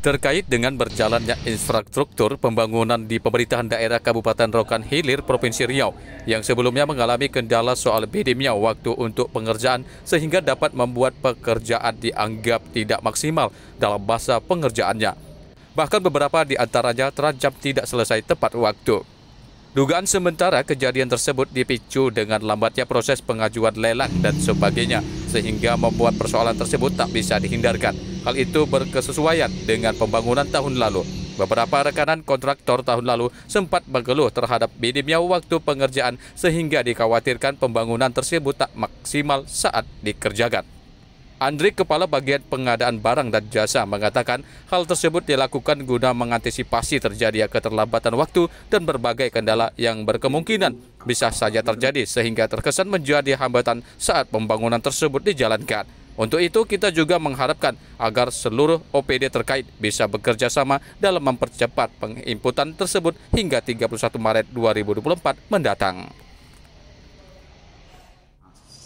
terkait dengan berjalannya infrastruktur pembangunan di pemerintahan daerah Kabupaten Rokan Hilir, Provinsi Riau, yang sebelumnya mengalami kendala soal minimnya waktu untuk pengerjaan sehingga dapat membuat pekerjaan dianggap tidak maksimal dalam masa pengerjaannya. Bahkan beberapa di antaranya terancam tidak selesai tepat waktu. Dugaan sementara kejadian tersebut dipicu dengan lambatnya proses pengajuan lelang dan sebagainya sehingga membuat persoalan tersebut tak bisa dihindarkan. Hal itu berkesesuaian dengan pembangunan tahun lalu. Beberapa rekanan kontraktor tahun lalu sempat bergeluh terhadap minimnya waktu pengerjaan sehingga dikhawatirkan pembangunan tersebut tak maksimal saat dikerjakan. Andri, Kepala Bagian Pengadaan Barang dan Jasa, mengatakan hal tersebut dilakukan guna mengantisipasi terjadinya keterlambatan waktu dan berbagai kendala yang berkemungkinan bisa saja terjadi sehingga terkesan menjadi hambatan saat pembangunan tersebut dijalankan. Untuk itu, kita juga mengharapkan agar seluruh OPD terkait bisa bekerja sama dalam mempercepat penginputan tersebut hingga 31 Maret 2024 mendatang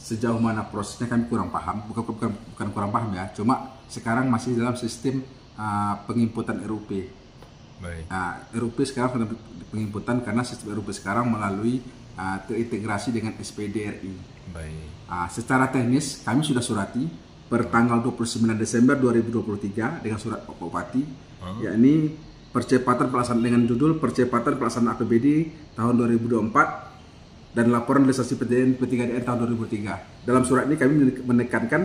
sejauh mana prosesnya kami kurang paham bukan bukan bukan kurang paham ya cuma sekarang masih dalam sistem uh, ah, penginputan RUP ah, RUP sekarang sudah penginputan karena sistem RUP sekarang melalui uh, terintegrasi dengan SPDRI Baik. Uh, secara teknis kami sudah surati per tanggal 29 Desember 2023 dengan surat Pak Bupati oh. yakni percepatan pelaksanaan dengan judul percepatan pelaksanaan APBD tahun 2024 dan laporan realisasi PTN P3DN tahun 2003. Dalam surat ini kami menekankan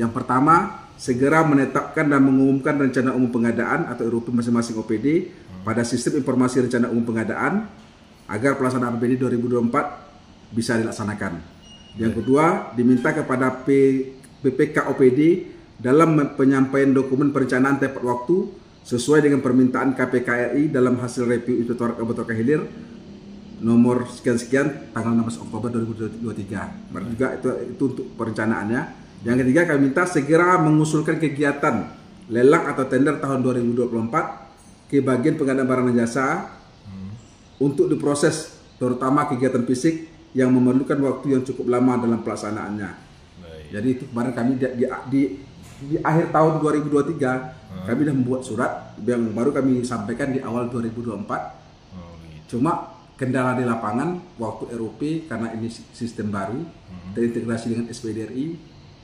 yang pertama, segera menetapkan dan mengumumkan rencana umum pengadaan atau RUP masing-masing OPD pada sistem informasi rencana umum pengadaan agar pelaksanaan APBD 2024 bisa dilaksanakan. Yang kedua, diminta kepada PPK OPD dalam penyampaian dokumen perencanaan tepat waktu sesuai dengan permintaan KPKRI dalam hasil review inspektorat kabupaten kehilir nomor sekian-sekian tanggal 16 Oktober 2023. Berarti juga itu, itu untuk perencanaannya. Yang ketiga kami minta segera mengusulkan kegiatan lelang atau tender tahun 2024 ke bagian pengadaan barang dan jasa hmm. untuk diproses terutama kegiatan fisik yang memerlukan waktu yang cukup lama dalam pelaksanaannya. Jadi itu kemarin kami di, di, di, di akhir tahun 2023 hmm. kami sudah membuat surat yang baru kami sampaikan di awal 2024. Oh, gitu. Cuma kendala di lapangan waktu RUP karena ini sistem baru hmm. terintegrasi dengan SPDRI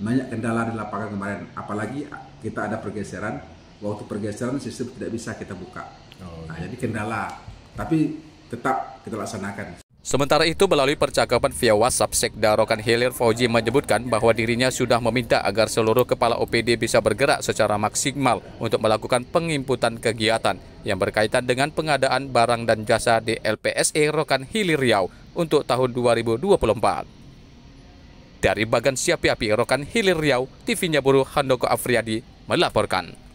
banyak kendala di lapangan kemarin apalagi kita ada pergeseran waktu pergeseran sistem tidak bisa kita buka oh, nah, iya. jadi kendala tapi tetap kita laksanakan Sementara itu, melalui percakapan via WhatsApp, Sekda Rokan Hilir Fauji menyebutkan bahwa dirinya sudah meminta agar seluruh kepala OPD bisa bergerak secara maksimal untuk melakukan penginputan kegiatan yang berkaitan dengan pengadaan barang dan jasa di LPSE Rokan Hilir Riau untuk tahun 2024. Dari Bagan Siapi-Api Rokan Hilir Riau, TV Nyaburu Handoko Afriadi melaporkan.